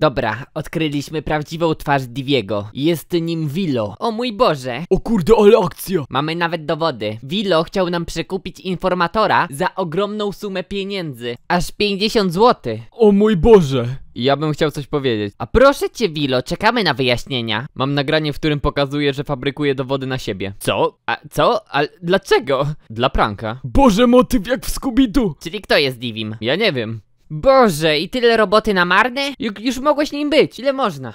Dobra, odkryliśmy prawdziwą twarz Diviego. Jest nim Vilo. O mój Boże! O kurde, ale akcja! Mamy nawet dowody. Vilo chciał nam przekupić informatora za ogromną sumę pieniędzy. Aż 50 zł. O mój Boże! Ja bym chciał coś powiedzieć. A proszę cię, Vilo, czekamy na wyjaśnienia. Mam nagranie, w którym pokazuję, że fabrykuje dowody na siebie. Co? A co? A dlaczego? Dla pranka. Boże, motyw jak w Skubitu! Czyli kto jest Divim? Ja nie wiem. Boże, i tyle roboty na marne? Ju już mogłeś nim być, ile można?